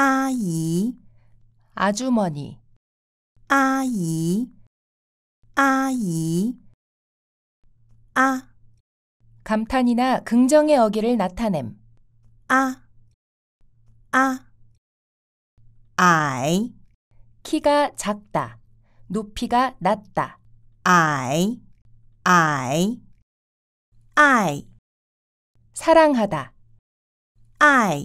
아이, 아주머니, 아이, 아이, 아, 감탄이나 긍정의 어기를 나타냄. 아, 아, 아이, 키가 작다, 높이가 낮다, 아이, 아이, 아이, 사랑하다, 아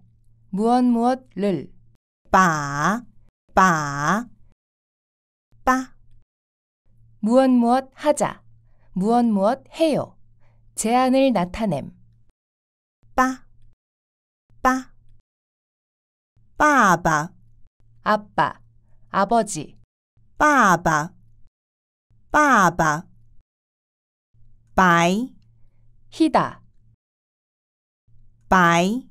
무엇 무엇를 빠, 빠, 빠. 무엇 무엇 하자, 무엇 무엇 해요. 제안을 나타냄. 빠, 빠. 빠바, 아빠, 아버지. 빠바, 빠바. 바이, 희다. 바이,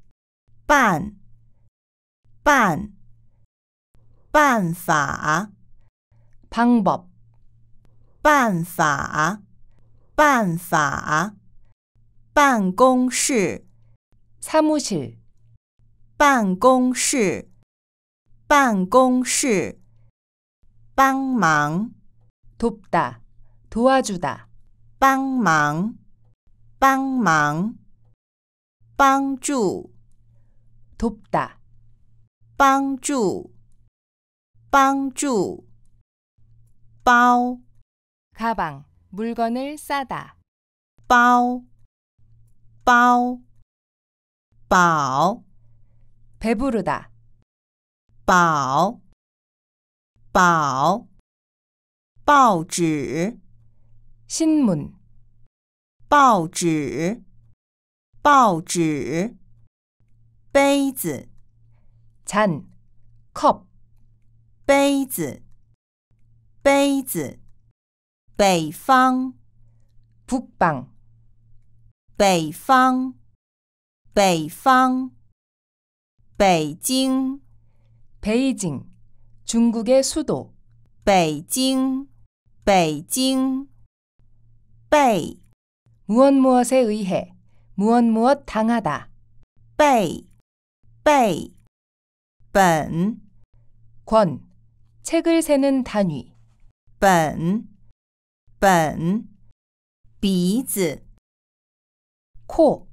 办办办法，방 법， 办法，办法，办公室，사무 실， 办公室，办公室，帮忙，돕 다， 도와주 다， 帮忙，帮忙，帮助。 돕다. 빵주, 빵주, 빠 가방, 물건을 싸다. 빠오, 빠빠 배부르다. 빠오, 빠오, 报纸 신문 报纸报纸杯子 잔, 컵, 杯子杯子北方 북방, 北方北方北京 베이징, 중국의 수도, 北京北京被 무엇 무엇에 의해, 무엇 무엇 당하다. 被背 번, 권, 책을 세는 단위, 本本鼻子 코,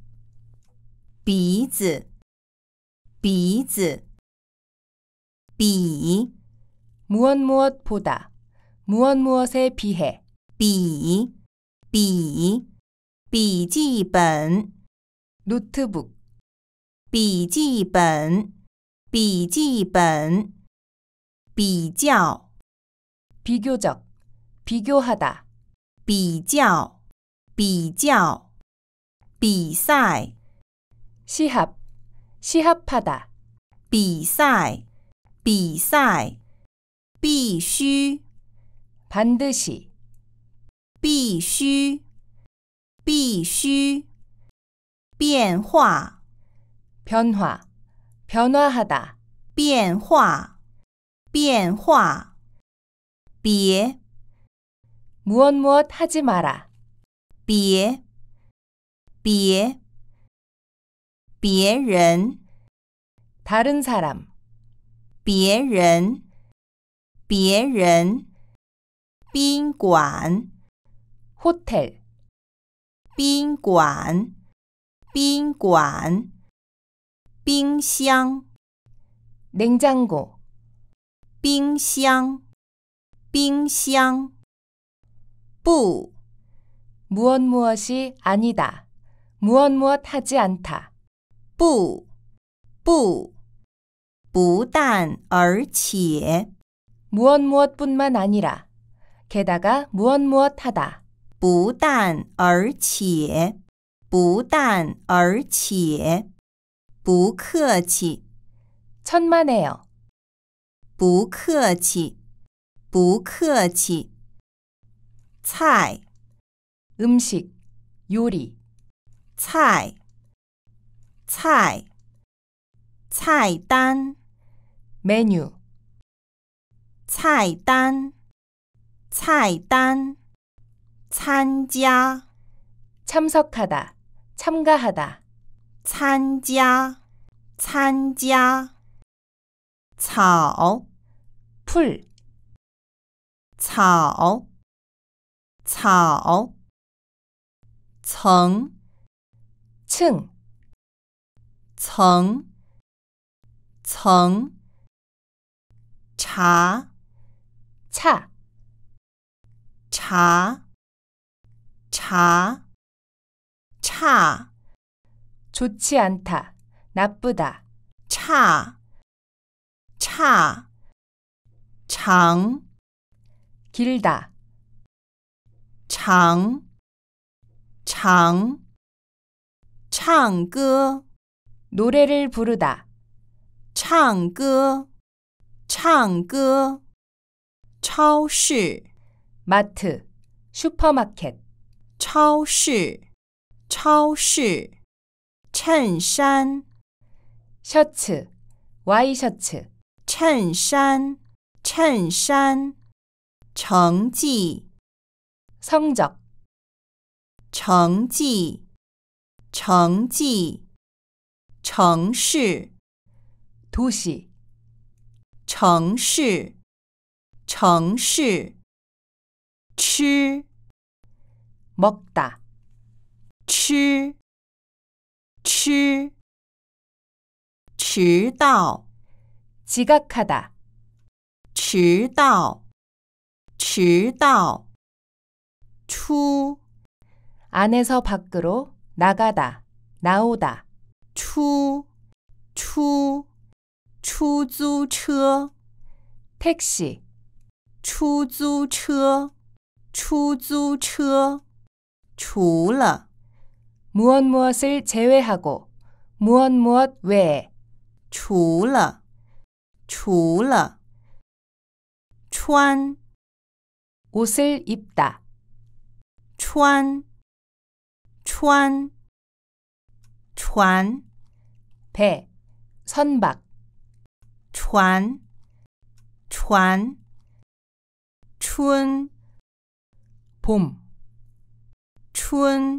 鼻子鼻子比 무엇 무엇 보다, 무엇 무엇에 비해, 笔笔笔记本 노트북, 笔记本，笔记本。比较，비교 적， 비교하 다。 比较，比较。比赛，시 합， 시합하 다。 比赛，比赛。必须，반드 시。 必须，必须。变化。 변화, 변화하다. 变化,变化. 비에 무엇 무엇 하지 마라. 비에 비에 别人 다른 사람. 别人别人宾馆 호텔 宾馆宾馆冰箱 냉장고 冰箱冰箱뿌 무엇 무엇이 아니다. 무엇 무엇 하지 않다. 뿌 뿌不但而且 무엇 무엇뿐만 아니라 게다가 무엇 무엇하다. 不但而且不但而且不客气， 천만에요. 不客气，不客气。菜， 음식, 요리, 菜，菜，菜单， 메뉴, 菜单，菜单，参加。 참석하다, 참가하다. 参加，参加。草铺，草草层，蹭层层茶，差茶，茶，差。 좋지 않다, 나쁘다. 차, 차, 장, 길다. 장, 장, 창歌, 그. 노래를 부르다. 창歌, 창歌, 超市, 마트, 슈퍼마켓. 超市,超市衬衫 셔츠, 와이셔츠, 衬衫衬衫 정지 성적, 정지 정지 정시 도시, 城市城市吃 먹다, 吃迟，迟到，几个하 다。 迟到，迟到。出，안에서밖으로나가 다， 나오 다。 出，出，出租车，taxi，出租车，出租车。除了。 무엇 무엇을 제외하고 무엇 무엇 외에 除了,除了,穿 옷을 입다 穿,穿,船 배, 선박 船,船,春봄春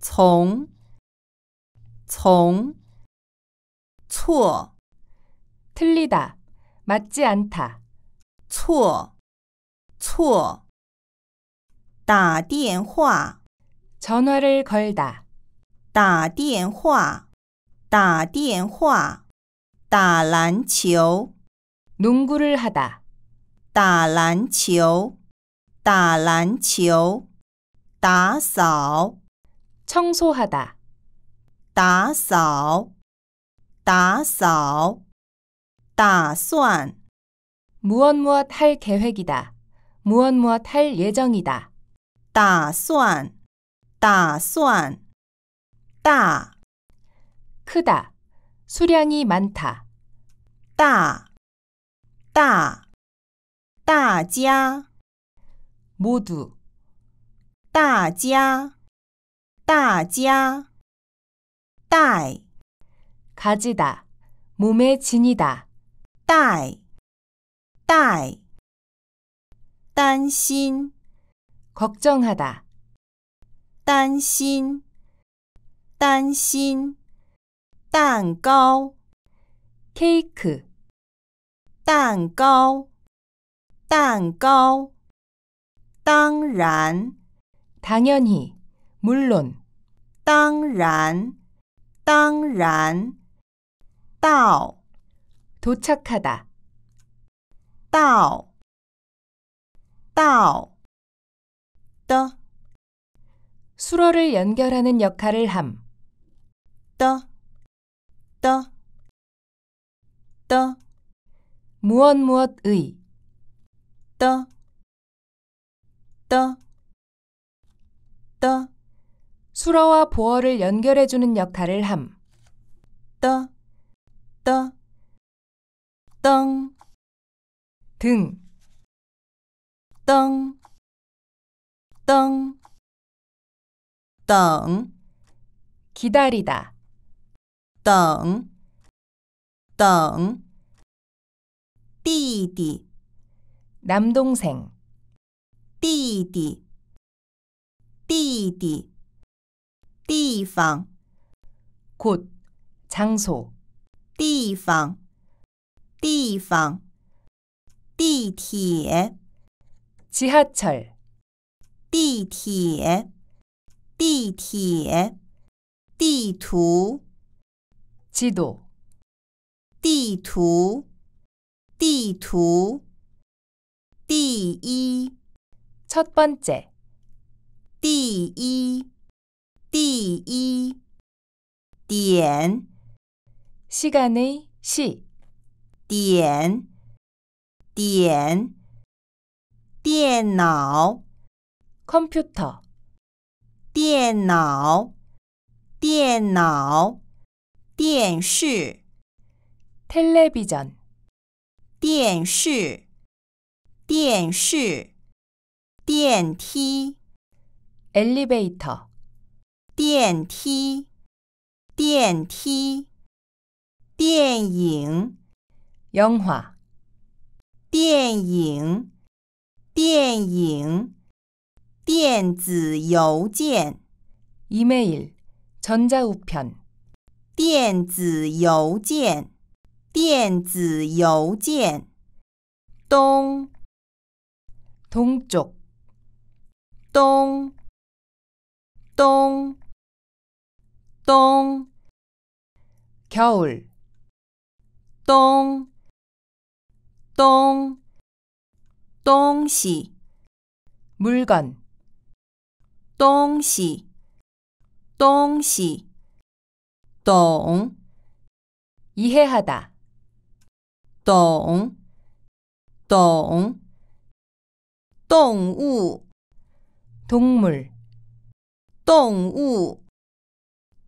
从从错 틀리다 맞지 않다 错错打电话 전화를 걸다 打电话打电话打篮球 농구를 하다 打篮球打篮球打扫 청소하다. 打扫，打扫，打算， 무엇 무엇 할 계획이다. 무엇 무엇 할 예정이다. 打算，打算，大 크다. 수량이 많다. 大，大，大家， 모두 大家，大家 따이 가지다 몸에 지니다 따이 따이 딴신 걱정하다 딴신 딴신 딴高 케이크 딴高 딴高 당연 당연히 물론 当然当然到 도착하다 到到的 수로를 연결하는 역할을 함. 떠, 떠, 떠. 무엇 무엇의. 떠, 떠, 떠. 수러와 보어를 연결해주는 역할을 함. 떠, 떠, 떵, 등, 떵, 떵, 떵, 기다리다, 떵, 떵, 띠디, 남동생, 띠디, 띠디. 地方, 곳, 장소, 地方,地方,地铁, 지하철, 地铁,地铁,地图, 지도, 地图,地图,第一,첫 번째, 第一,第一点 시간의 시点点电脑 컴퓨터 电脑电脑电视 텔레비전 电视电视电梯 엘리베이터 电梯，电梯，电影，영 화， 电影，电影，电子邮件，이메 일， 전자우 편， 电子邮件，电子邮件，东，동 쪽， 东。东똥 겨울 똥, 똥, 똥시, 물건, 똥시, 똥시, 똥, 이해하다, 똥, 똥, 똥우, 동물, 똥우,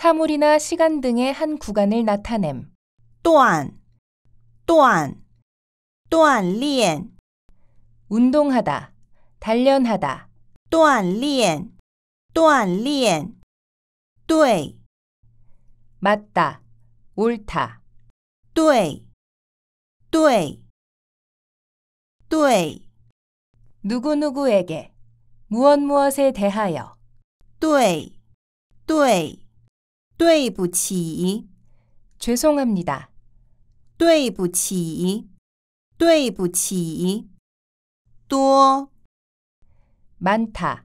사물이나 시간 등의 한 구간을 나타냄. 또한, 또한, 또한 리엔. 운동하다, 단련하다. 또한 또한 리엔, 리엔. 또对, 맞다, 옳다. 또에 또对,또对, 누구누구에게, 무엇무엇에 대하여. 또에 또对, 对不起， 죄송합니다. 对不起，对不起。多 많다.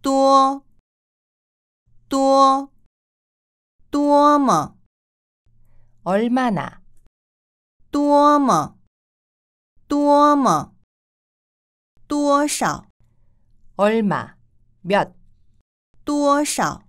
多多多么 얼마나 多么多么多少 얼마 몇多少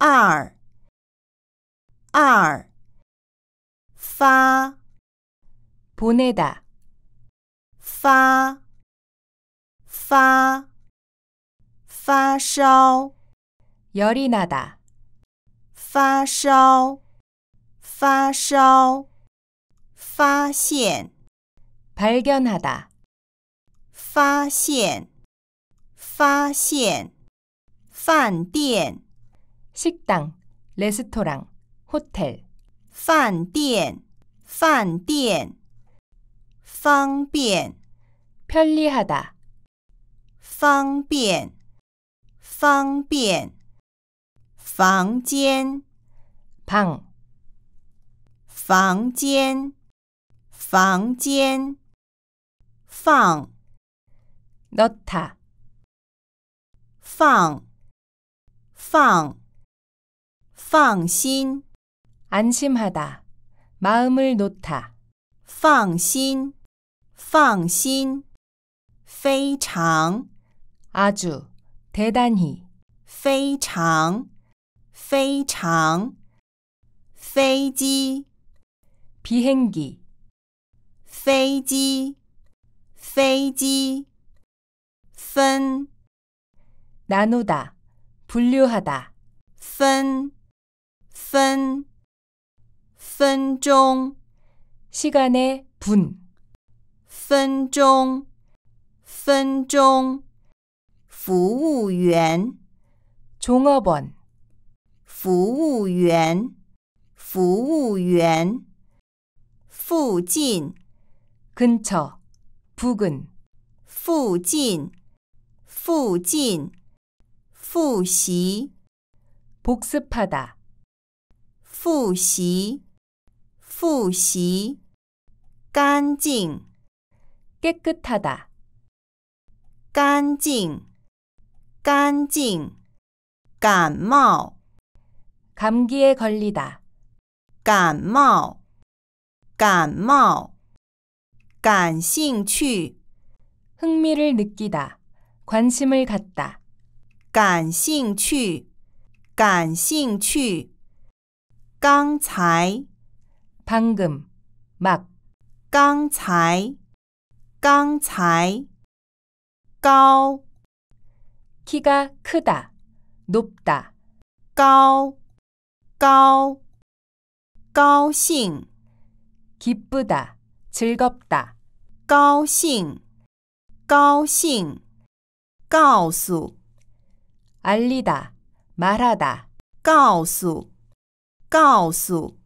二二发 보내다 파, 파, 发烧 열이 나다 发烧发烧发现 발견하다 发现发现饭店 식당, 레스토랑, 호텔. 饭店,饭店.方便, 편리하다. 方便,方便.房间, 방. 房间,房间.放, 넣다. 放,放.放心, 안심하다, 마음을 놓다. 放心,放心,非常, 아주, 대단히. 非常,非常,飞机, 비행기. 飞机,飞机,分, 나누다, 분류하다. 分分分钟 시간의 분分钟分钟服务员 종업원 服务员服务员附近 근처 부근 附近附近复习 복습하다 复习，复习，干净， 깨끗하다, 干净，干净，感冒， 감기에 걸리다, 感冒，感冒，感兴趣， 흥미를 느끼다, 관심을 갖다. 感兴趣，感兴趣， 깡才 방금 막 깡才 깡才 까 키가 크다 높다 까까高兴 기쁘다 즐겁다 高兴高兴告诉 알리다 말하다 告诉告诉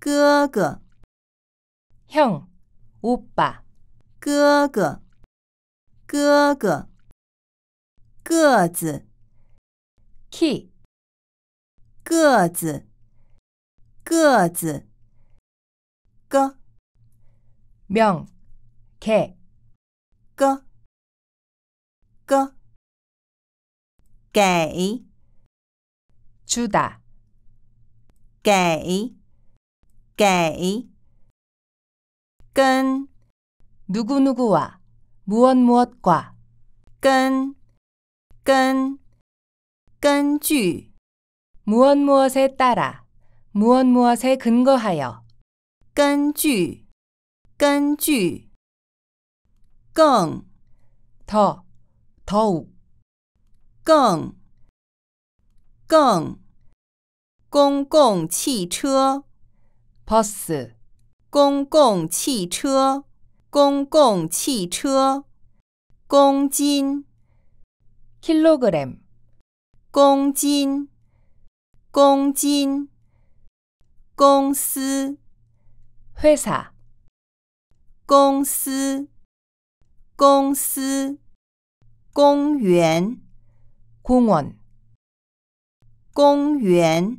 哥哥，형오 빠， 哥哥，哥哥，个子，k e y 个子，个子，哥， 명， 키， 哥，哥，给，주 다。 给给跟 누구누구와 무엇무엇과 跟跟根据 무엇무엇에 따라 무엇무엇에 근거하여 根据根据更더 더욱 更更公共汽车，bus。公共汽车，公共汽车。公斤，kilogram。公斤，公斤。公司，회 사。 公司，公司。公园，公 원。 公园。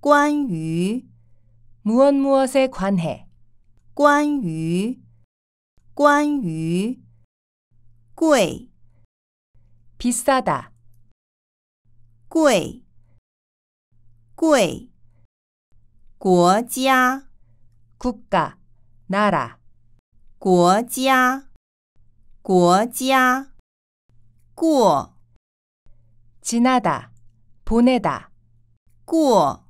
관유 무엇 무엇에 관해 관유 관유 贵 비싸다 贵贵国家 국가 나라 国家国家过 지나다 보내다 过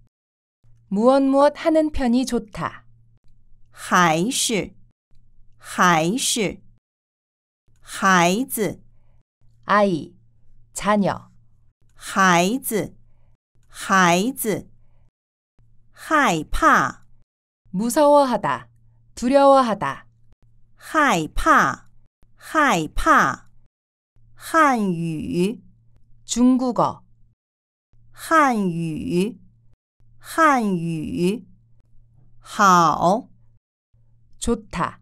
무엇 무엇 하는 편이 좋다. 하이시 하이还 하이즈 아이, 자녀, 하이즈 하이즈 하이파 무서워하다, 두려워하다, 하이파 하이파 한유 중국어, 한유 汉语好 좋다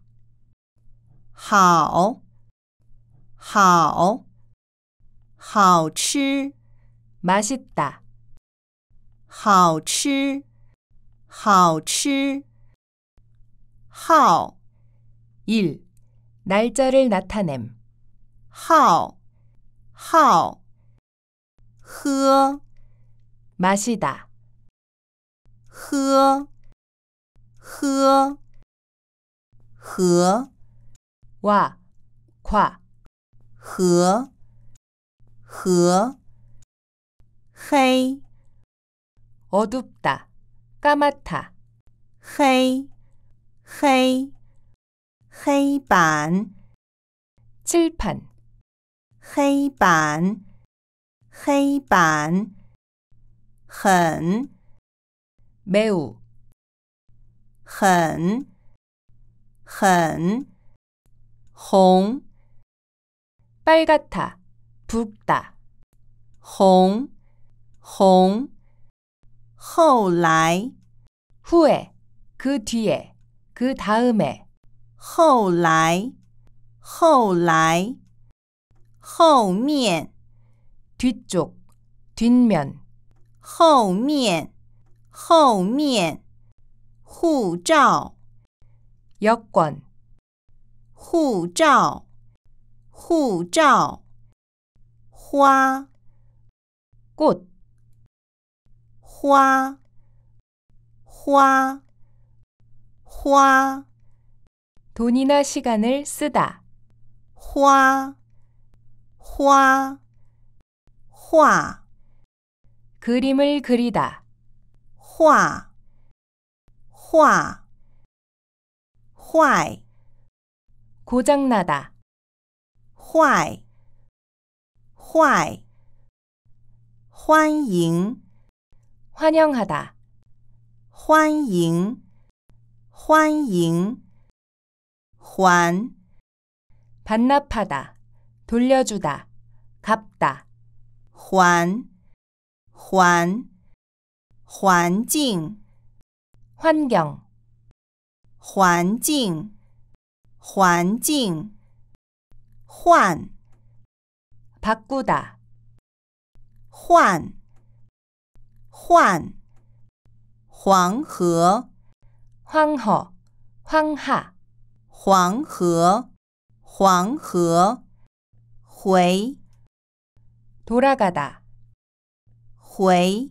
好好好吃 맛있다 好吃好吃好 1. 날짜를 나타냄 好好喝 마시다 喝喝喝！哇，跨喝喝！黑，어둡 다， 까맣 다， 黑黑黑板，칠 판， 黑板黑板，很。 매우 很很红 빨갛다 붓다 红红后来 후에 그 뒤에 그 다음에 后来后来后面 뒤쪽 뒷면 后面后面，护照， 여권, 护照，护照，花， 꽃, 花，花，花， 돈이나 시간을 쓰다, 花，花，画， 그림을 그리다. 화, 화, 화 고장나다, 화이, 화이, 환영, 환영하다, 환영, 환영, 환, 반납하다, 돌려주다, 갚다, 환, 환, 환경 환경 환경 환경 환 바꾸다 환 환, 황허, 황허, 황하, 황허, 황허, 回, 돌아가다, 回,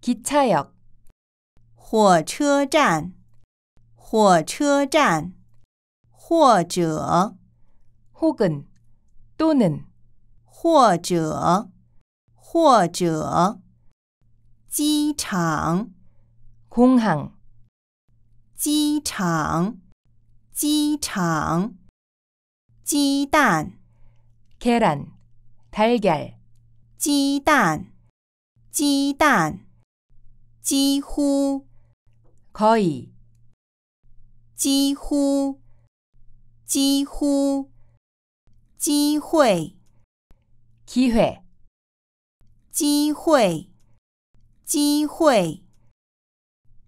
기차역 火车站火车站或者 혹은 또는 或者或者机场 공항 机场机场鸡蛋 계란, 달걀, 鸡蛋鸡蛋 지후 거의 지후 지후 기회 기회 기회 기회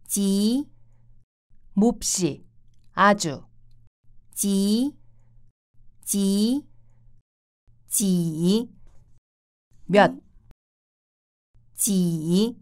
지 몹시 아주 지지지몇지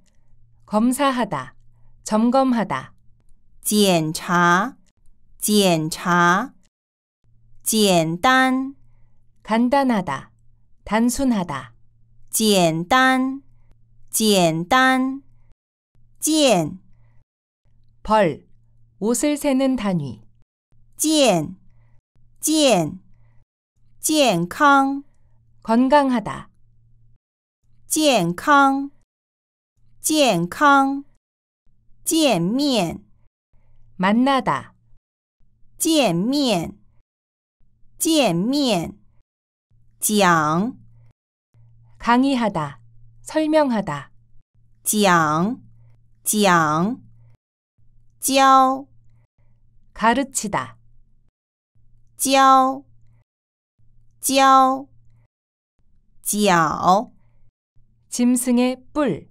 검사하다, 점검하다. 检查,检查,简单, 간단하다, 단순하다. 简单,简单,剑, 벌, 옷을 세는 단위. 健,健,健康, 건강하다. 健康健康见面 만나다 见面见面讲 강의하다 설명하다 讲讲教 가르치다 教教脚짐승의 뿔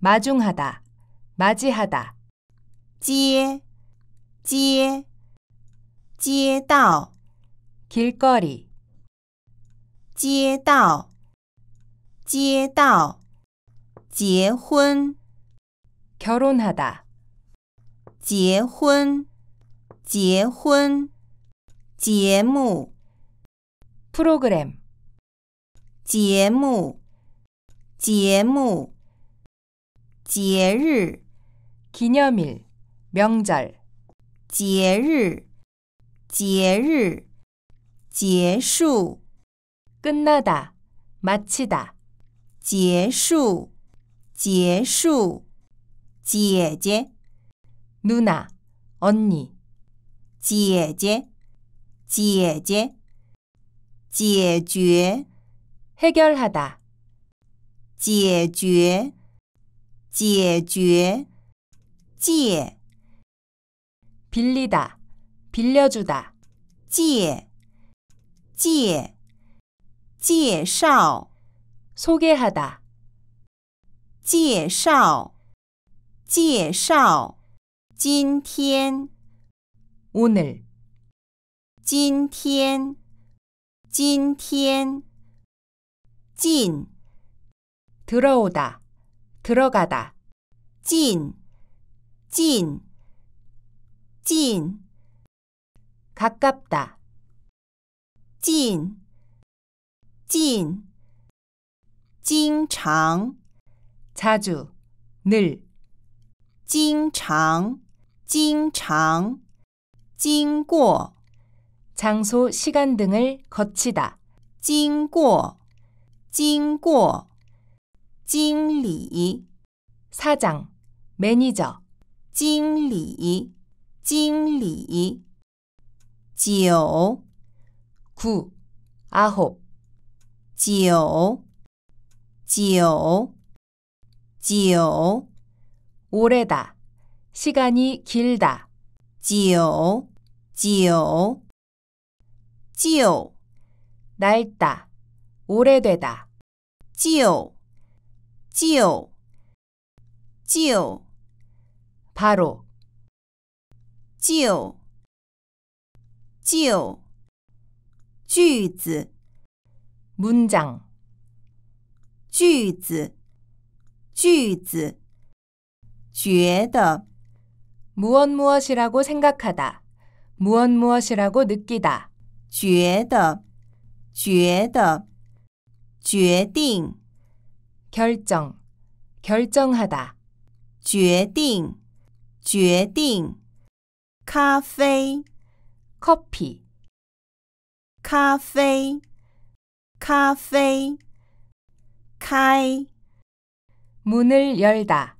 마중하다, 맞이하다. 街街街道 길거리, 街道街道结婚 결혼하다, 结婚结婚节目 프로그램, 节目节目节日 기념일, 명절 节日节日结束 끝나다, 마치다 结束结束姐姐 누나, 언니 姐姐姐姐解决 해결하다 解决解决借 빌리다 빌려주다 借借介绍 소개하다 介绍介绍今天 오늘 今天今天进 들어오다 들어가다. 찐, 찐, 찐. 가깝다. 찐, 찐. 징창, 자주, 늘. 징창, 징창. 징고, 장소, 시간 등을 거치다. 징고, 징고. 찡리 사장 매니저 찡리 찡리 지오 구 아홉 지오 지오 지오 오래다 시간이 길다 지오 지오 지오 날다 오래되다 지오 찌오찌오 바로, 찌오 찌요, 句子, 문장, 句子,句子,觉得, 무엇 무엇이라고 생각하다, 무엇 무엇이라고 느끼다, 觉得,觉得,决定 결정, 결정하다. 决定，决定。咖啡， 커피, 咖啡，咖啡。开， 문을 열다.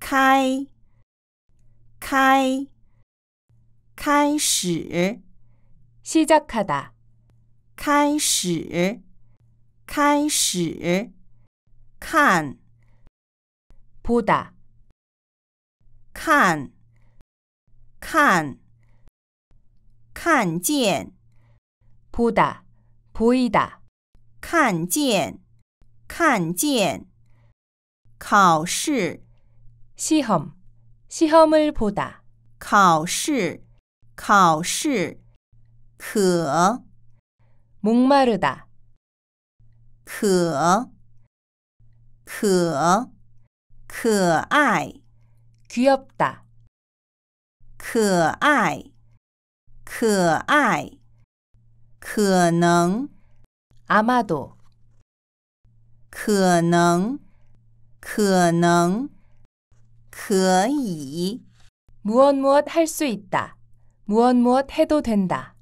开，开，开始， 시작하다. 开始，开始。看 보다 看看看见 보다 보이다 看见看见考试 시험 시험을 보다 考试考试可 목마르다 可可可爱 그, 그 귀엽다 可爱可爱可能 그 아마도 可能可能可以 무엇 무엇 할 수 있다. 무엇 무엇 해도 된다.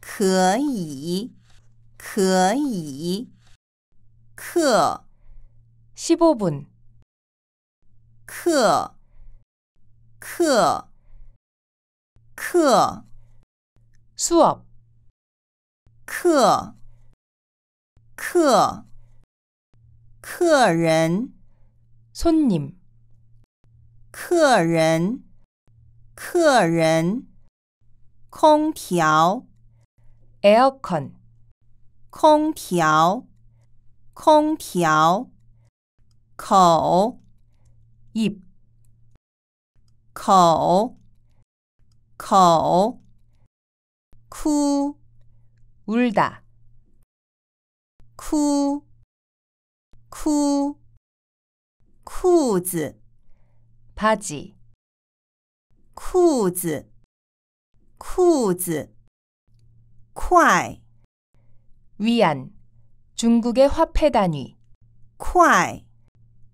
可以可以课 15분 课课课 수업 课课客人 손님 客人客人空调 에어컨 空调空调 口입口口哭 울다 쿠쿠 쿠즈 바지 쿠즈 쿠즈 콰이 위안 중국의 화폐 단위 콰이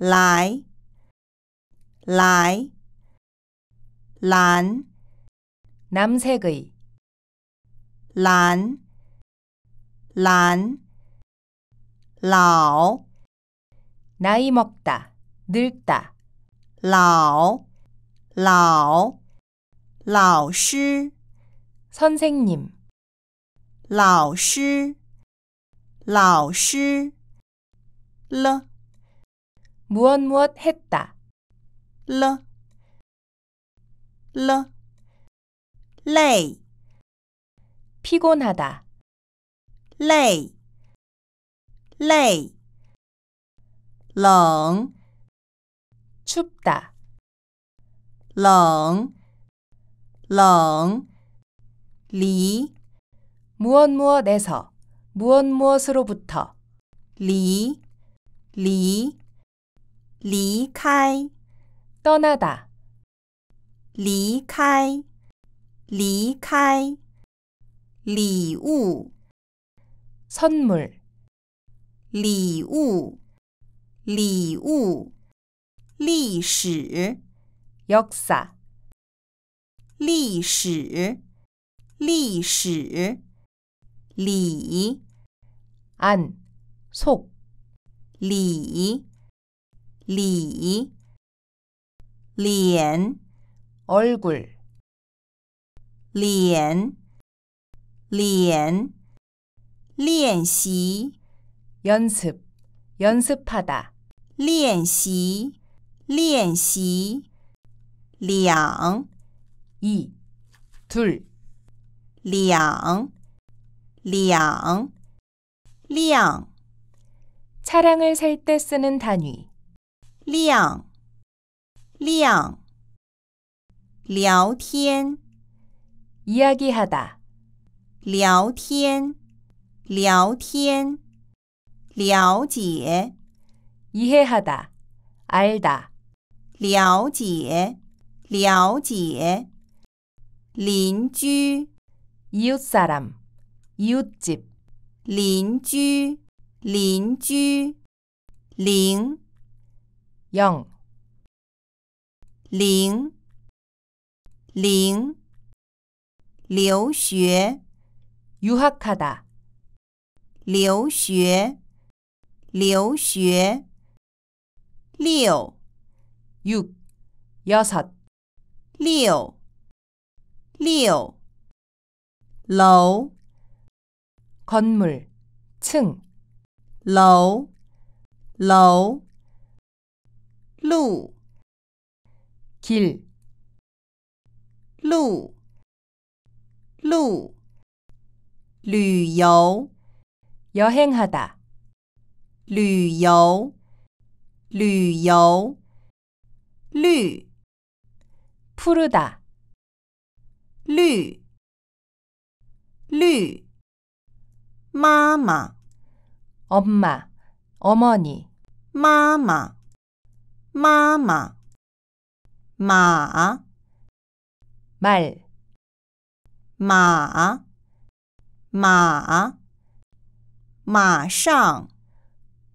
来来란 남색의 란 란, 라오 나이 먹다, 늙다, 라오 라오 라오시 선생님, 라오시 라오시 르 무엇 무엇 했다. 러, 러, 레이, 피곤하다. 레이, 레이, 렁, 춥다. 렁, 렁, 리, 무엇 무엇에서 무엇 무엇으로부터 리, 리, 离开 떠나다 离开离开礼物 선물 礼物礼物历史 역사 历史历史礼 안, 속, 리, 리, 리엔, 얼굴, 리엔, 리엔, 리엔习, 연습, 연습하다, 리엔习, 리엔习, 两, 이, 둘, 两,两,两. 차량을 살 때 쓰는 단위. 量量聊天 이야기하다 聊天聊天了解 이해하다 알다 了解了解邻居 이웃사람 이웃집 邻居邻居邻 영, 零零留学 유학하다, 留学留学六 육, 여섯, 六六楼 건물, 층, 楼楼 路길路路旅游 여행하다 旅游旅游绿 푸르다 绿绿妈妈 엄마 어머니 妈妈 마마 마, 말, 마, 마, 마상,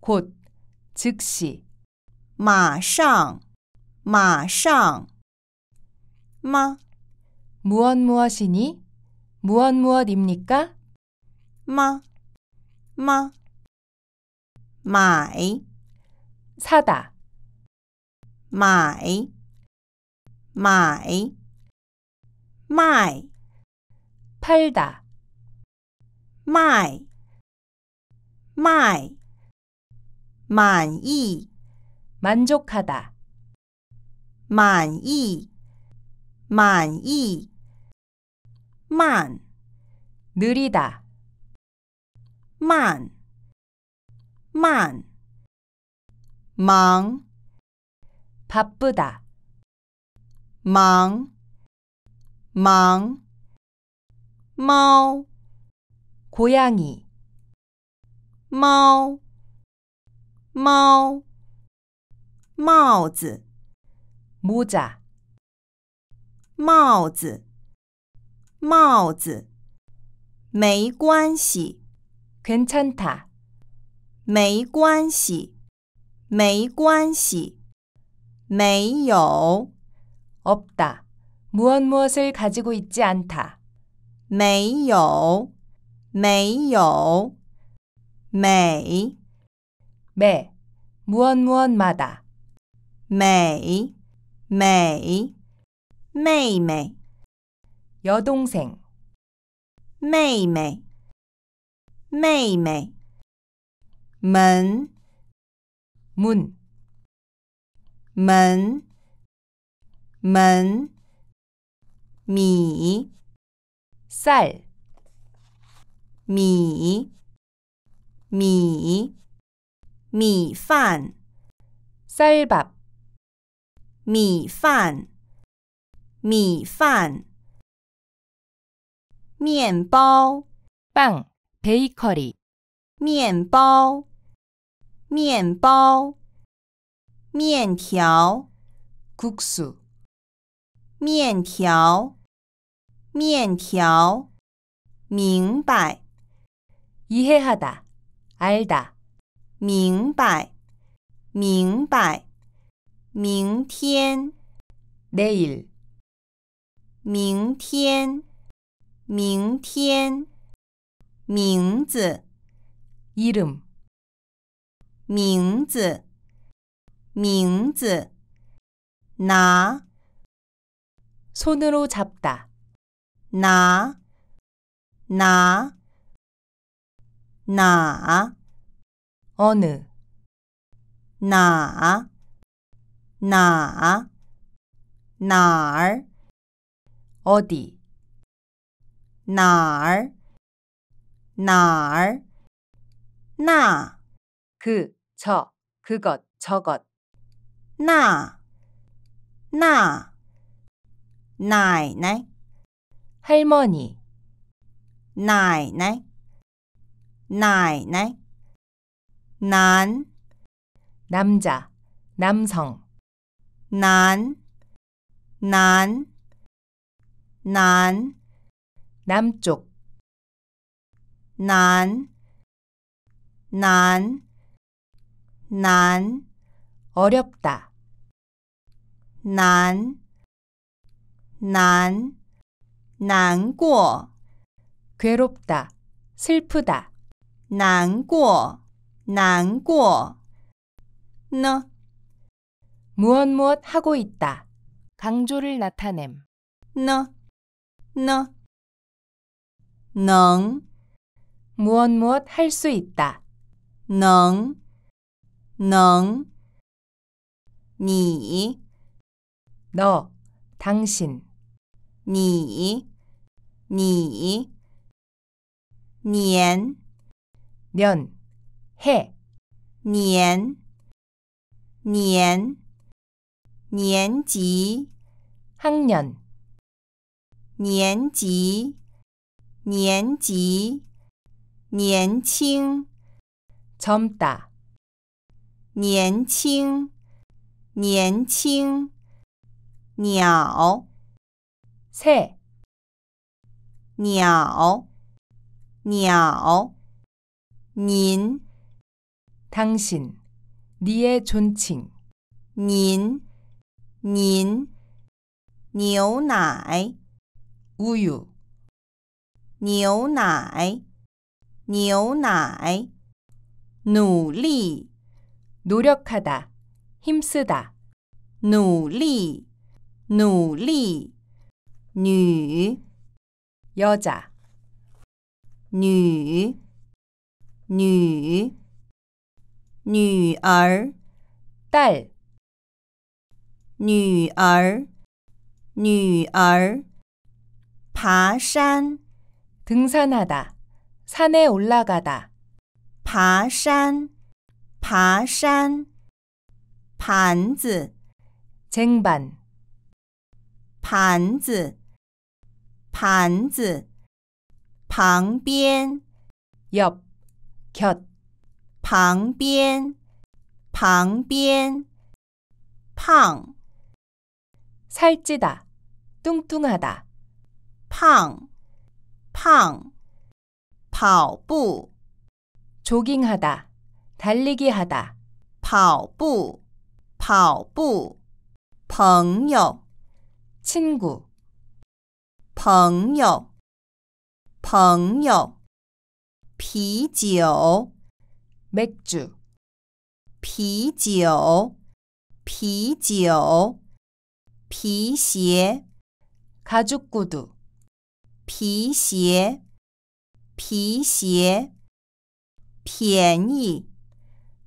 곧, 즉시, 마상, 마상, 마, 무엇 무엇이니, 무엇 무엇입니까? 마, 마, 마이, 사다. 买买卖 팔다卖卖满意 만족하다 满意满意慢 느리다 만, 만, 망, 바쁘다. 망, 망, 마오, 고양이, 마오, 마오, 마오즈, 모자, 마오즈, 마오즈, 没关系, 괜찮다, 没关系,没关系.没有 없다. 무엇 무엇을 가지고 있지 않다. 没有没有 매, 매, 무언 무언마다. 매, 매, 매매, 여동생. 매매, 매매, 문, 문. 门门米塞，米米米饭쌀밥米饭米饭面包빵 bakery 面包面包面条，국 수。 面条，面条，明白，이해하 다， 알 다。 明白，明白。明天，내 일。 明天，明天。名字，이 름。 名字。名字拿 손으로 잡다 拿拿哪 어느 哪哪哪儿 어디 哪儿哪儿那그저 그것 저것 나, 나, 나이나이, 할머니, 나이나이, 나이나이, 난, 남자, 남성, 난, 난, 난, 남쪽, 난, 난, 난, 어렵다. 난, 난, 난过, 괴롭다, 슬프다. 난过, 난过, 너, 무엇 무엇 하고 있다. 강조를 나타냄. 너, 너, 능, 무엇 무엇 할 수 있다. 능, 능, 니, 너, 당신, 니, 니, 년, 년, 해, 년, 년, 년지, 학년, 년지, 년지, 년칭, 젊다, 년칭, 年轻，鸟，새， 鸟，鸟，您， 당신, 니의 존칭, 您，您，牛奶， 우유, 牛奶，牛奶，努力，努力하다 힘쓰다. 努力,努力,女, 여자. 女,女,女儿, 딸. 女儿,女儿,爬山, 등산하다. 산에 올라가다. 爬山,爬山,盘子 쟁반 盘子盘子 방변 옆, 곁 방변 방변 팡 살찌다 뚱뚱하다 팡 팡, 跑步 조깅하다, 달리기 하다. 跑步跑步朋友 친구 朋友朋友啤酒 맥주 啤酒啤酒皮鞋 가죽구두 皮鞋皮鞋便宜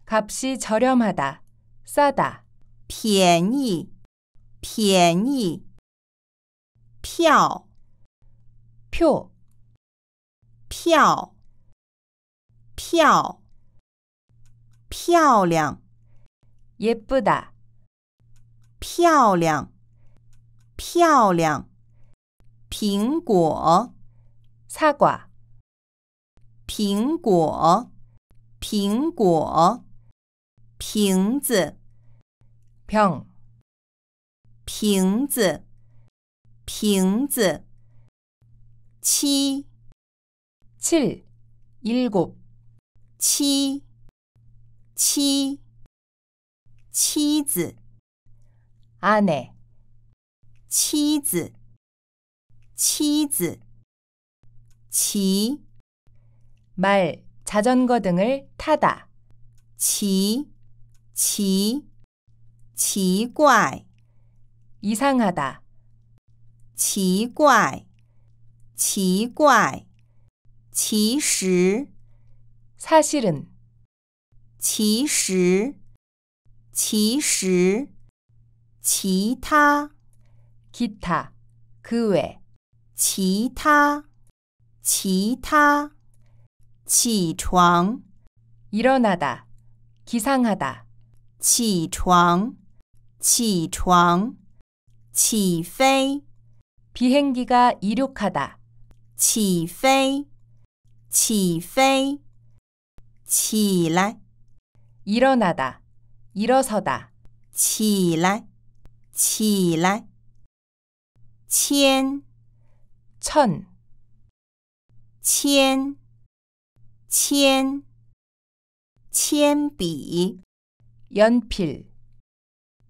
값이 저렴하다, 싸다. 便宜，便宜。票，票，票，票，漂亮，예쁘 다。 漂亮，漂亮。苹果，사 과。 苹果，苹果，瓶子。 병, 瓶子，瓶子，七 칠, 일곱, 妻，妻，妻子， 아내, 妻子，妻子，骑， 말, 자전거 등을 타다. 骑，骑，奇怪 이상하다 奇怪奇怪其实 사실은 其实其实其他 기타 그외 其他其他起床 일어나다 기상하다 起床起床起飞 비행기가 이륙하다 起飞起飞起来 일어나다 일어서다 起来起来千 천, 铅铅铅笔 연필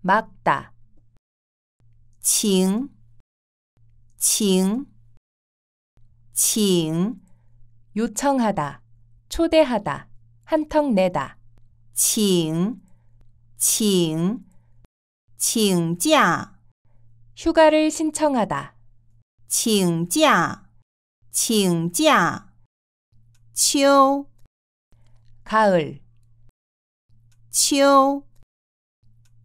막다. 칭, 칭, 칭. 요청하다, 초대하다, 한턱 내다. 칭, 칭, 칭假. 휴가를 신청하다. 칭假, 칭假. 秋, 가을. 秋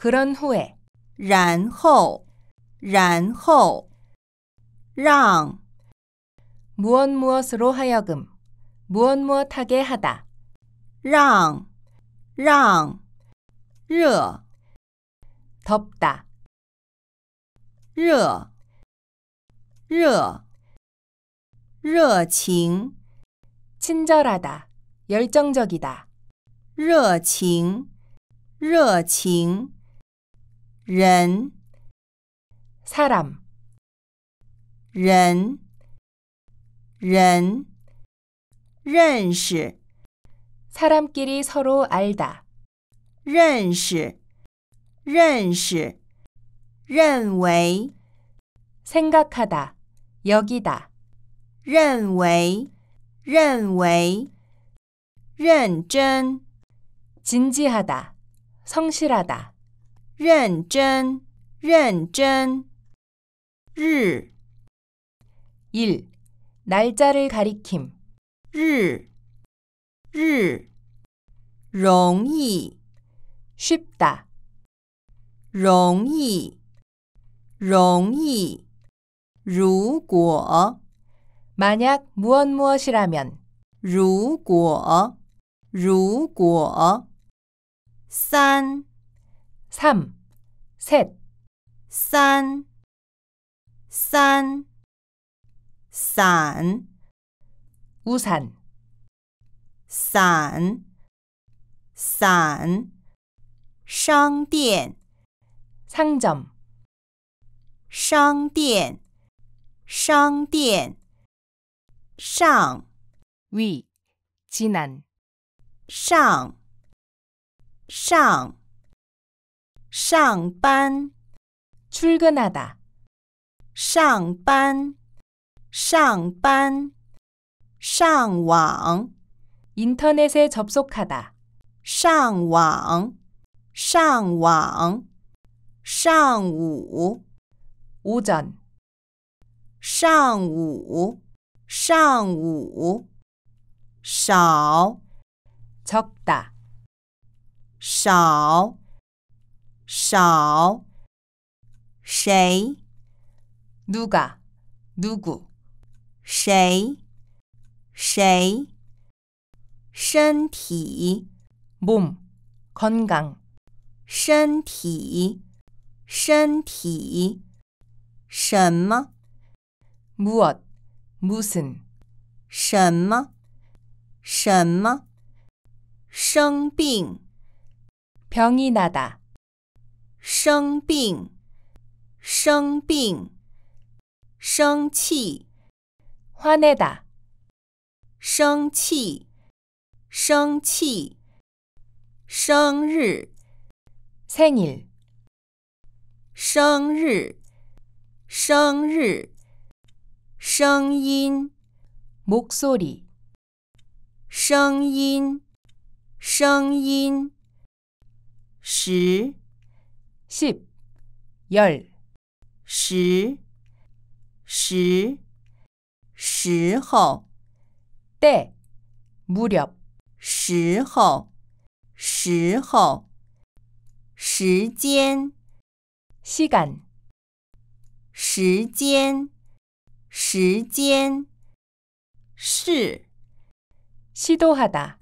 그런 후에 然后然后让 무엇 무엇으로 하여금 무엇 무엇하게 하다 让让热 덥다 热热热情 친절하다 열정적이다 热情热情 ren 사람 ren ren 认识 사람끼리 서로 알다 认识认识认为 생각하다 여기다 认为认为认真 진지하다 성실하다 认真，认真。日 1. 날짜를 가리킴. 日日容易, 쉽다. 容易,容易.如果, 만약 무엇 무엇이라면. 如果,如果.三. 3. 셋, 싼, 싼, 싼, 우산, 싼, 싼, 商店, 상점, 商店,商店,上, 위, 지난, 上,上,上班 출근하다 上班上班上网 인터넷에 접속하다 上网上网上午 오전 上午上午少 적다 少少谁？누가누 구？ 谁谁身体？몸건 강。 身体身体什么？무엇무 슨？ 什么什么生病？병이나 다。 生病，生病，生气，화내 다。 生气，生气，生日，생 일。 生日，生日，声音，목소 리。 声音，声音，十。 십, 열, 时时时候 때, 무렵, 时候时候 시간, 시간, 시간, 시间是 시도하다,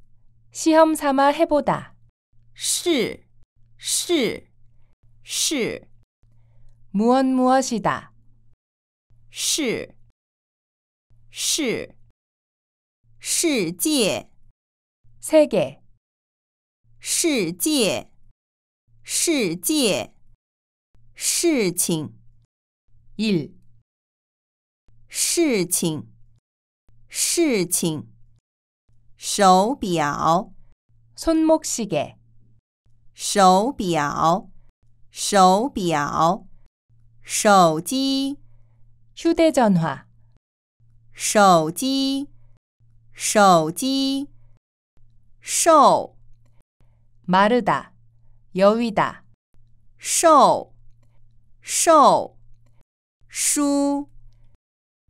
시험 삼아 해보다. 시, 시, 시 무엇 무엇이다. 시, 시, 世界, 세계, 世界,世界,事情, 일, 事情,事情,手表, 손목시계, 手表,手表、手机、 휴대전화, 手机、手机、瘦、 마르다, 여위다, 瘦、瘦、书、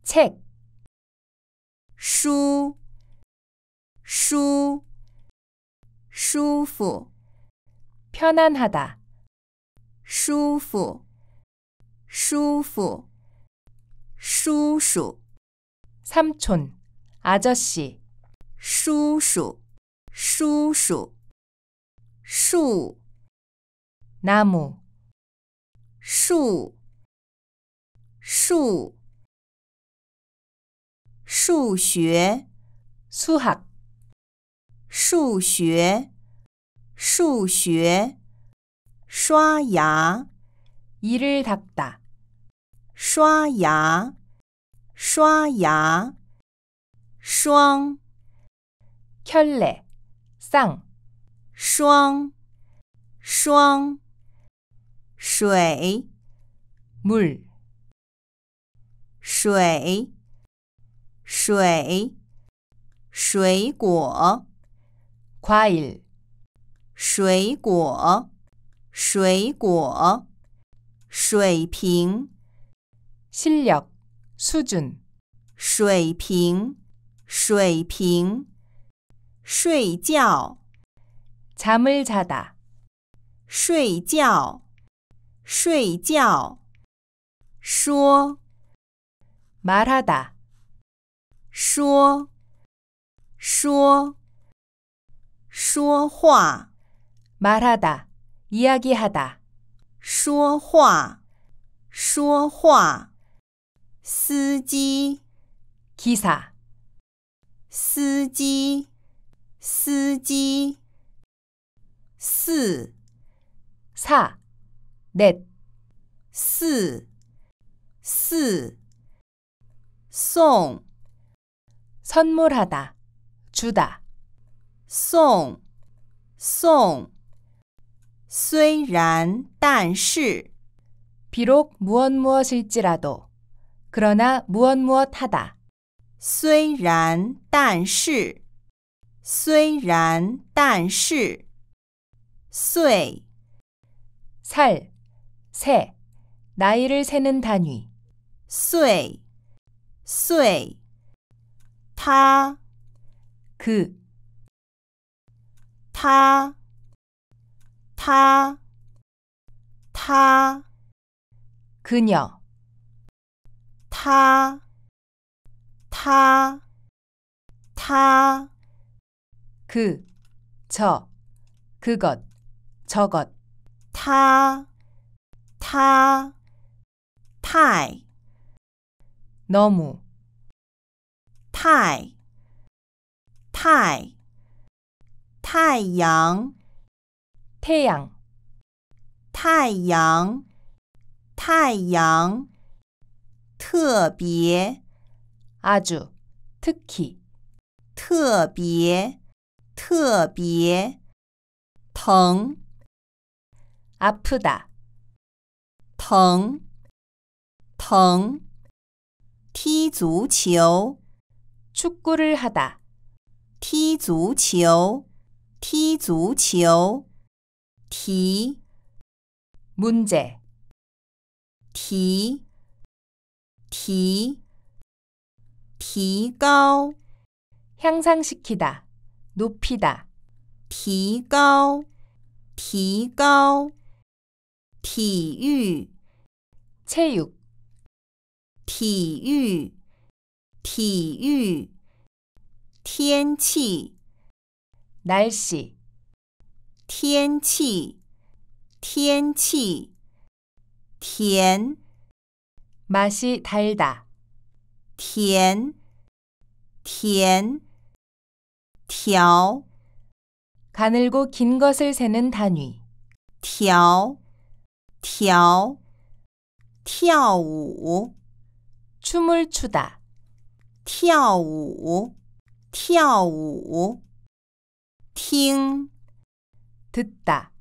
책, 书、书、舒服、 편안하다, 舒服，舒服，叔叔， 삼촌, 아저씨, 叔叔，叔叔，树， 나무, 树，树，数学， 수학, 数学，数学。刷牙 이를 닦다. 刷牙刷牙霜 켤레, 쌍, 霜霜水 물, 水水水果 과일, 水果水果水平 실력, 수준 水平水平睡觉 잠을 자다 睡觉睡觉说 말하다 说说说话 말하다 이야기하다. 说话,说话.司机, 기사. 司机,司机.四, 사, 넷. 四,四.送, 선물하다, 주다. 송, 송. 虽然但是 비록 무엇 무엇일지라도 그러나 무엇 무엇하다 虽然但是虽然但是岁 살, 세, 나이를 세는 단위 岁岁他그他 타, 타, 그녀, 타, 타, 타, 그, 저, 그것, 저것, 타, 타, 타 너무, 타이, 타이, 太阳。 태양 太阳太阳特别 아주 특히 特别特别疼 아프다 疼疼踢足球 축구를 하다 踢足球踢足球티 문제 티 티, 티高 향상시키다, 높이다. 티高 티高 티育 체육 티育 티育 天气 날씨 天气天气甜 맛이 달다 甜甜调 가늘고 긴 것을 세는 단위 调调跳舞 춤을 추다 跳舞跳舞听 듣다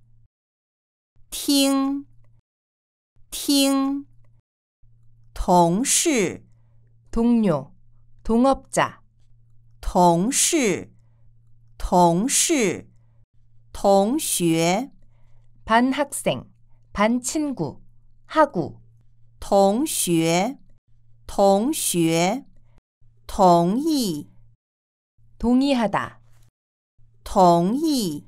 听听同事 동료 동업자 同事 동시 同学반 학생 반 친구 하구 同学 동시 同意 동의하다 同意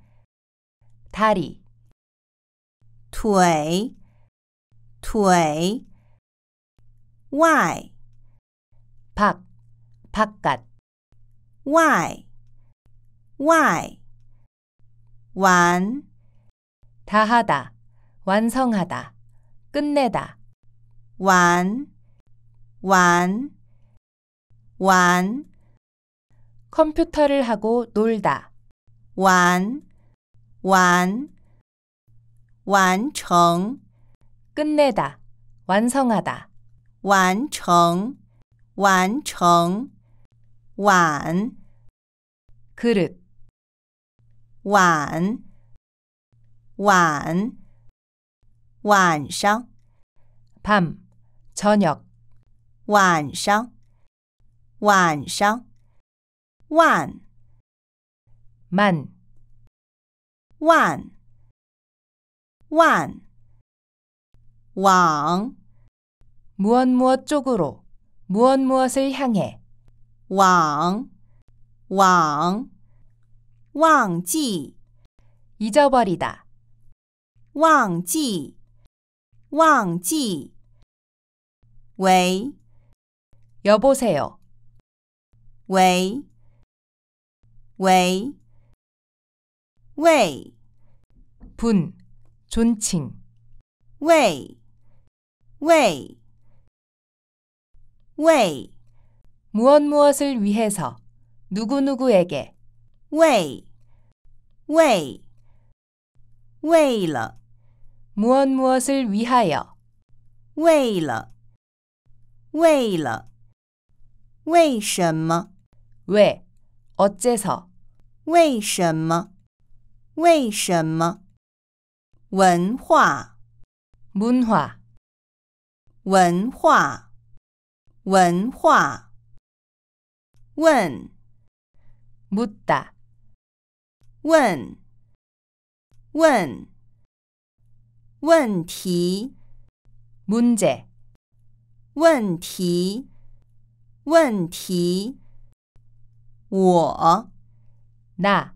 다리 腿腿 y 밖 바깥 y y 완 다하다 완성하다 끝내다 완, 완, 완 컴퓨터를 하고 놀다 완, 완, 완성 끝내다, 완성하다. 완성완성 완, 그릇, 완, 완, 완성 밤, 저녁, 완성완성 완, 만, 万万왕 무엇 무엇 쪽으로 무엇 무엇을 향해 왕, 왕, 왕지, 잊어버리다, 왕지, 왕지, 웨 여보세요, 웨이, 웨이, 왜, 분, 존칭, 왜, 왜, 왜, 무엇 무엇을 위해서, 누구누구에게, 왜, 왜, 为了, 무엇 무엇을 위하여, 为了,为了,为什么, 왜, 어째서, 为什么?为什么文化文化文化文化？问，묻 다。 问，问问题，문 제。 问题，问题。我，那。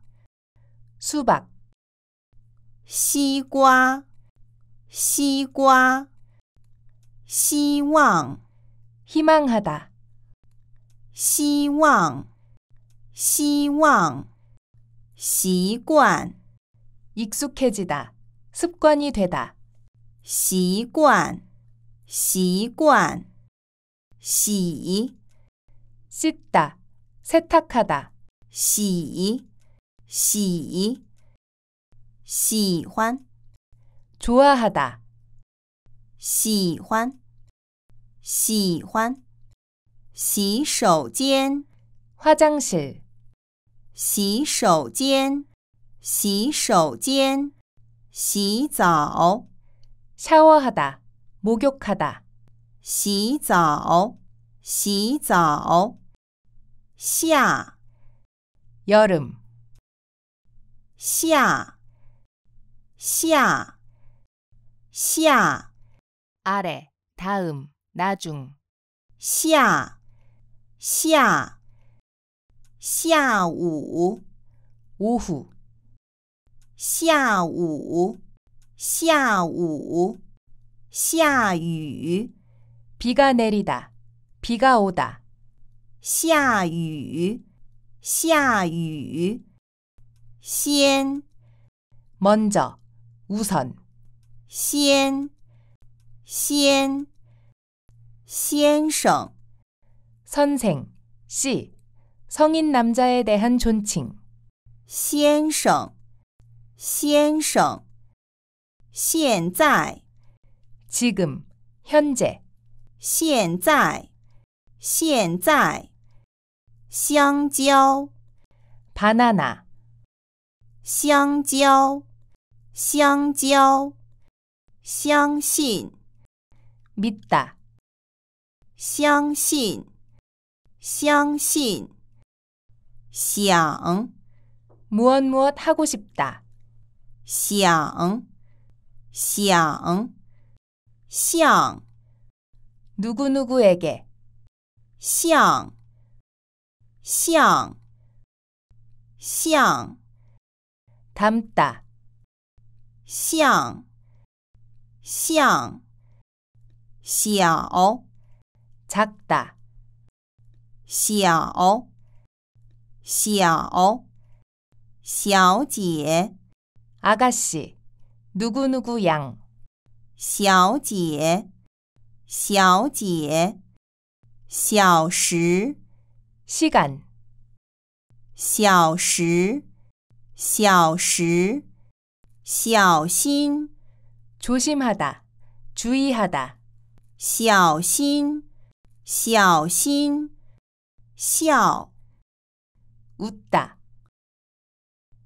수박 시과시瓜시왕 희망하다 시왕 시왕 시관 익숙해지다 습관이 되다 시관 시관 시 씻다 세탁하다 시喜喜欢，좋아하 다。 喜欢，喜欢。洗手间，화장 실。 洗手间，洗手间。洗澡，샤워하 다， 목욕하 다。 洗澡，洗澡。夏，여 름。 下,下,下, 아래 다음 나중 下,下,下午, 시야우 오후 시야우 시야우 비가 내리다 비가 오다 下雨,下雨,야유 시 먼저 우선 시엔 시엔 시엔生 선생 씨 성인 남자에 대한 존칭 시엔生 시엔生 现在 지금 현재 现在现在香蕉 바나나 香蕉，香蕉，相信， 믿다, 相信，相信，想， 무엇 무엇 하고 싶다, 想，想，像， 누구누구에게, 像，像，像。 담다 像像小 작다 小小小姐 아가씨 누구누구 양小姐小姐小时 시간 小时小心，小心，조심하 다， 주의하 다。 小心，小心。笑，웃 다。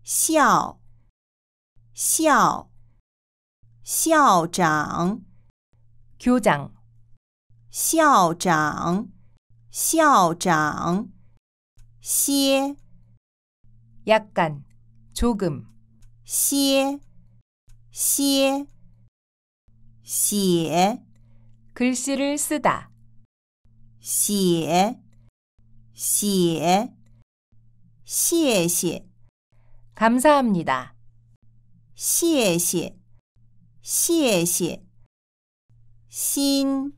笑，笑，校长，교 장。 校长，校长，歇，야 간。 조금 些些写 글씨를 쓰다 写写谢谢 감사합니다. 谢谢谢谢신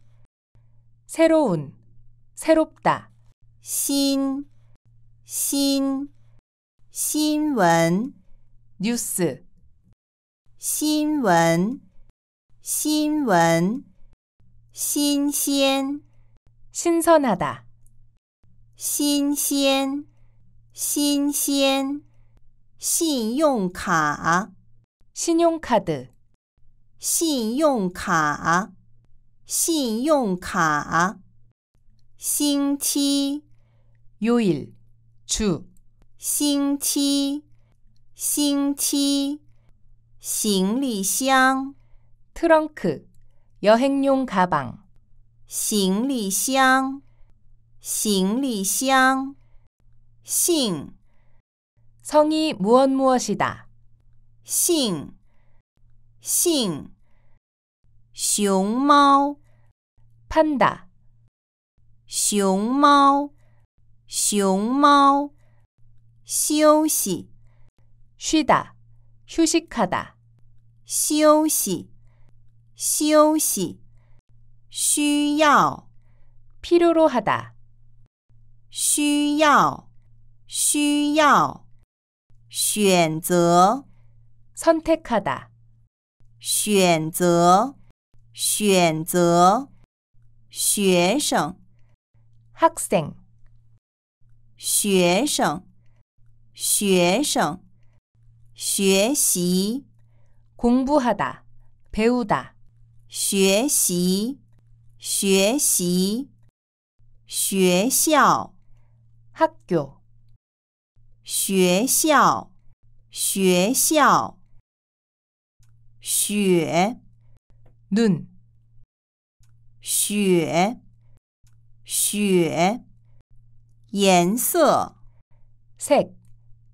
새로운 새롭다 신신 신문 뉴스 신문 신문 신시엔 신선하다 신시엔 신시엔 신용카 신용카드 신용카 신용카 신치 요일 주星期,星期,行李箱, 트렁크, 여행용 가방, 行李箱,行李箱,姓, 성이 무엇 무엇이다. 姓,姓,熊猫, 판다, 熊猫,熊猫休息, 쉬다, 휴식하다. 休息, 쉬息, 쉬要, 필요로 하다. 需要,需要,选择, 선택하다. 选择,选择,学生, 학생, 学生,学生学习 공부하다, 배우다. 学习学习学校 학교 学校学校雪 눈, 雪雪颜色 색,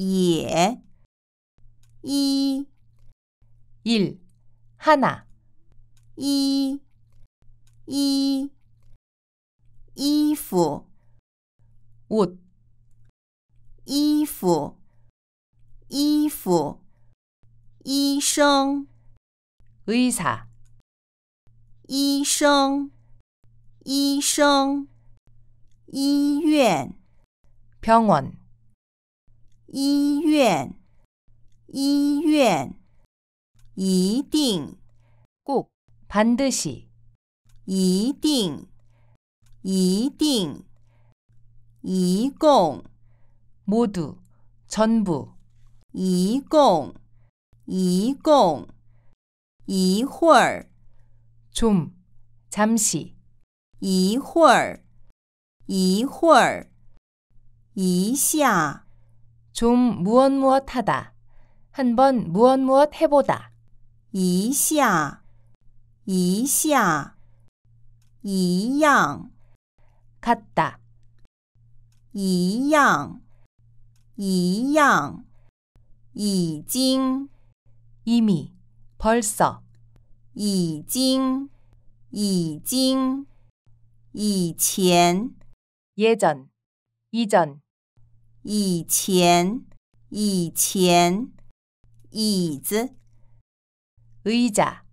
예, 이, 일, 하나, 이, 이, 이프, 옷, 이프, 이프, 이성, 의사, 이성, 이성, 이院, 병원 医院医院 이딩 꼭 반드시 이딩 이딩 이공 모두 전부 이공 이공 이홀 좀 잠시 이홀 이홀 이샤 좀 무엇무엇하다. 한번 무엇무엇 해보다. 이샤이샤 이양. 같다. 이양, 이양, 이징. 이미, 벌써. 이징, 이징, 이전 예전, 이전. 以前以前椅子 의자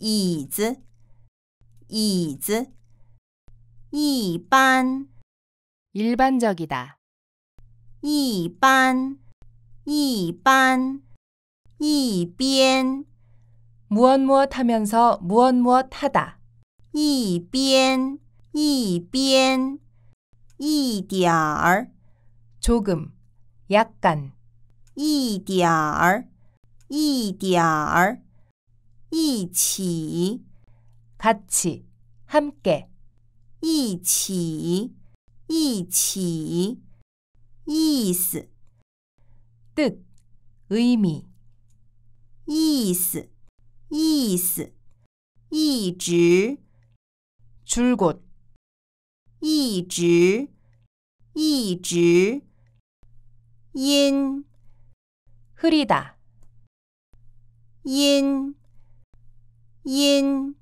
椅子椅子一般 일반적이다 一般一般一边 무엇 무엇 하면서 무엇 무엇 하다 一边一边一点儿 조금, 약간, 이디儿이디儿 이치, 같이, 함께, 이치, 이치, 이스, 뜻, 의미, 이스, 이스, 이즈. 줄곧, 이즈, 이즈. 인 흐리다 인 인,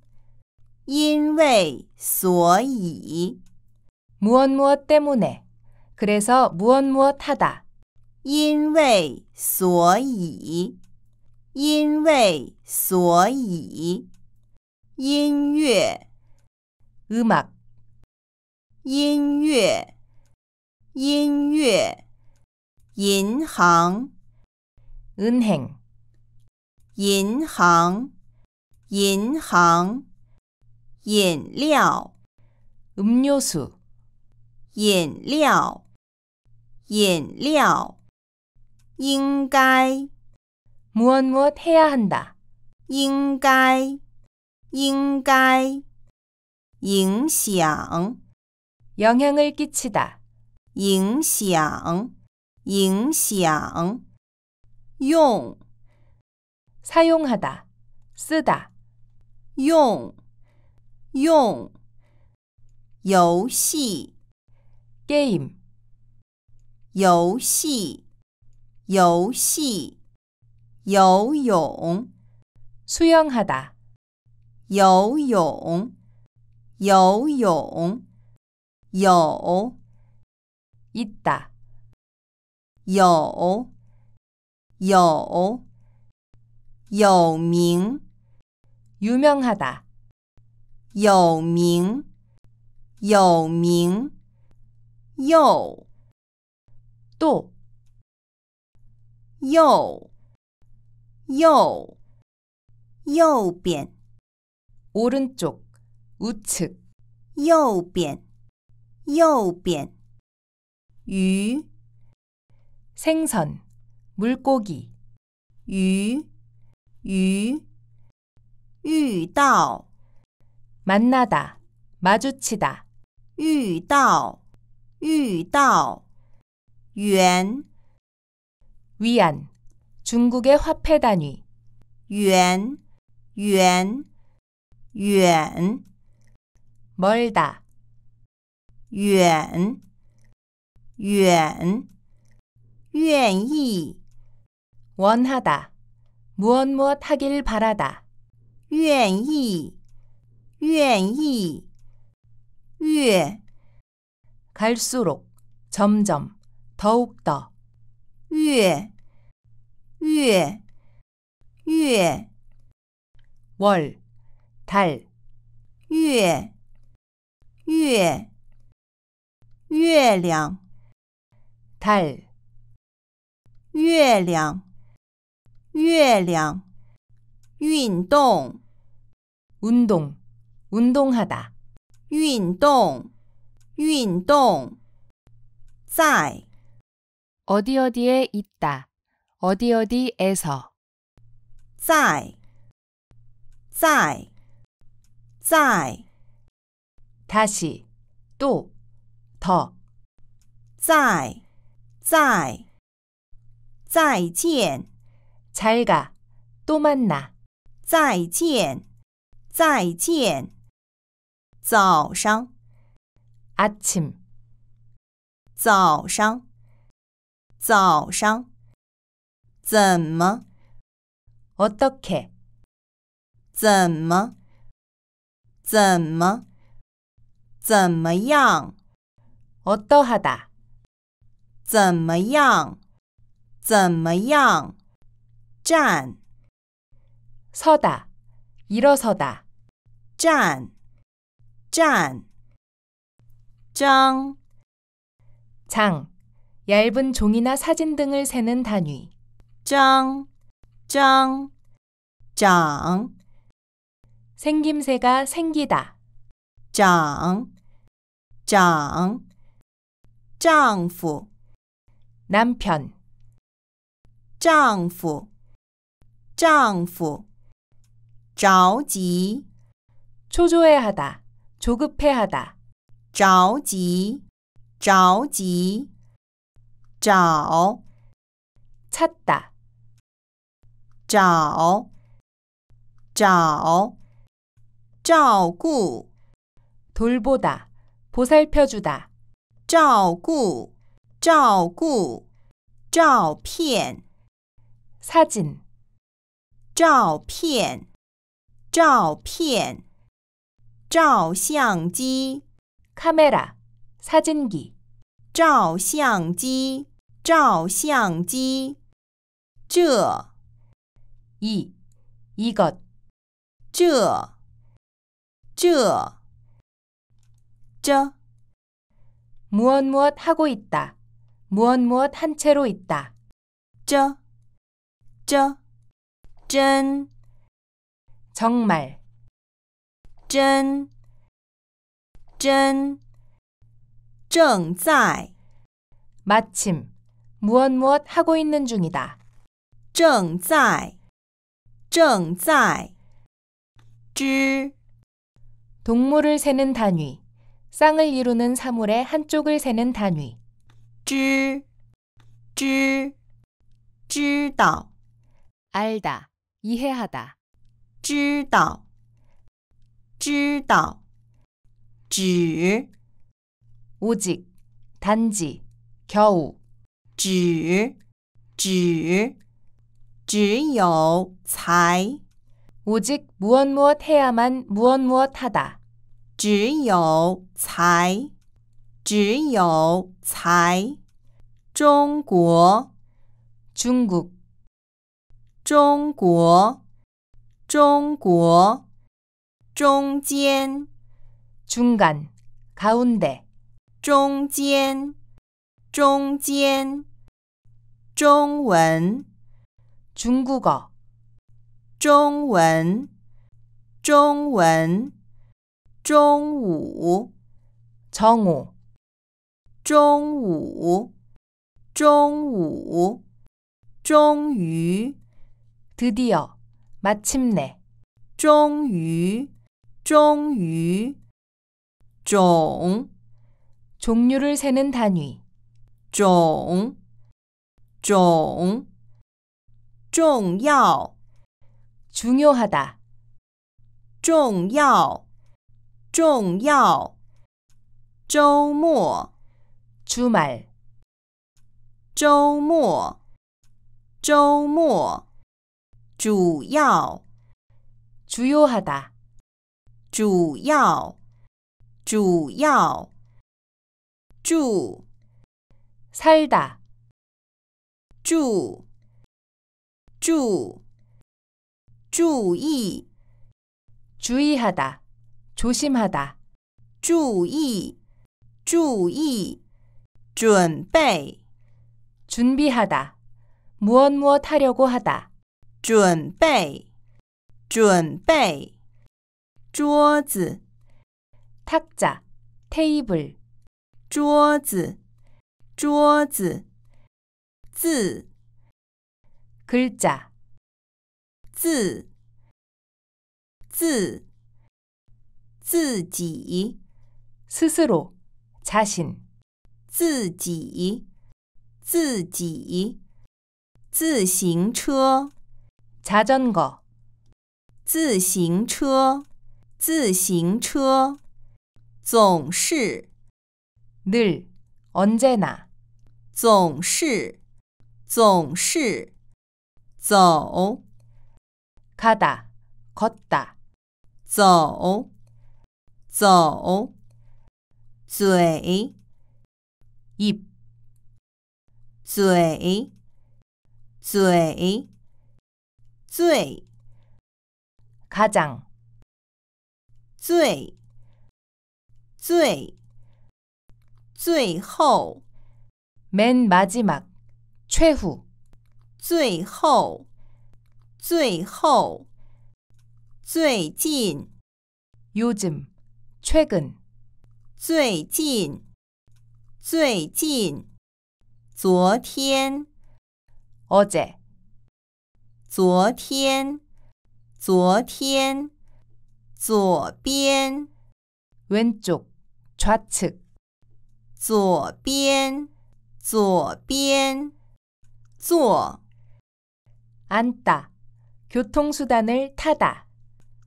인为所以 무엇 무엇 때문에 그래서 무엇 무엇 하다 인为所以인为所以音乐 음악 音乐音乐银行 은행 银行银行饮料 음료수 饮料饮料应该 무엇 무엇 해야 한다 应该应该影响 영향을 끼치다 影响影响, 용, 사용하다, 쓰다, 용, 용, 游戏, 게임, 游戏,游戏,游泳, 수영하다, 游泳,游泳,有, 있다. 有有有名 유명하다 有名有名 요, 또, 요, 요, 요边, 오른쪽, 우측, 요边, 요边, 유, 생선, 물고기, 유, 유, 유到, 만나다, 마주치다, 유遇유遇유缘, 위안, 중국의 화폐 단위, 缘,缘,远, 멀다, 远,远,愿意 원하다 무엇 무엇 하길 바라다 愿意愿意越 갈수록 점점 더욱더 越越越월 달 月月月亮달 月亮，月亮，运动， 운동, 운동하다, 运动，运动，在 어디 어디에 있다, 어디 어디에서, 在，在，在， 다시, 또, 더, 在，在。再见，잘 가， 또만 나。 再见，再见。早上，아 침。 早上，早上。怎么，어떻 게？ 怎么，怎么，怎么样，어떻하 다？ 怎么样？怎么样？站 서다, 일어서다. 站站张 장, 얇은 종이나 사진 등을 세는 단위. 张张长 생김새가 생기다. 长长丈夫 남편, 丈夫，丈夫，着急， 초조해하다, 조급해하다, 着急，着急，找， 찾다, 找，找，照顾， 돌보다, 보살펴주다, 照顾，照顾，照片。 사진 照片,照片,照相机 카메라, 사진기 照相机,照相机,这 이, 이것 这,这,这 무엇 무엇 하고 있다. 무엇 무엇 한 채로 있다. 쩌 쩌, 짠, 정말, 짠, 짠, 正在, 마침, 무엇 무엇 하고 있는 중이다. 正在,正在,知, 동물을 세는 단위, 쌍을 이루는 사물의 한쪽을 세는 단위. 知,知,知道. 알다, 이해하다. 知道,知道,只 오직, 단지, 겨우. 只,只,只有才. 오직 무엇 무엇 해야만 무엇 무엇 하다. 只有才只有才中国 중국. 中国，中国，中间，中间，가운 데， 中间，中间，中文，중국 어， 中文，中文，中午，中午，中午，中午，终于。 드디어, 마침내. 종유, 종유, 종. 종류를 세는 단위. 종, 종, 重요 중요하다. 重요重요周末, 주말. 周末,周末. 주요 주요하다 주요 주요 주 살다 주 주, 주의, 주의하다, 조심하다, 주의, 주의, 준비 준비하다, 무엇 무엇 하려고 하다. 准备，准备。桌子，탁자 ，table，桌子，桌子。字，글 자， 字，字，自己，스스 로， 자 신， 自己，自己，自行车。 자전거 自行车,自行车,总是,늘, 언제나 总是,总是,走 가다, 걷다 走,走,嘴 입, 嘴,嘴最 가장 最最最后맨 마지막 최후 最后最后最近 요즘 최근 最近最近昨天 어제 昨天，昨天，左边， 왼쪽, 좌측, 左边，左边，坐， 앉다, 교통수단을 타다,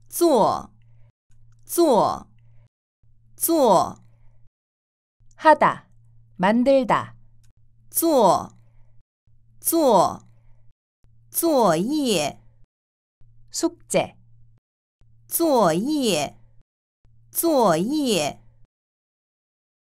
坐，坐，坐， 하다, 만들다, 坐，坐。作业，作业，作业。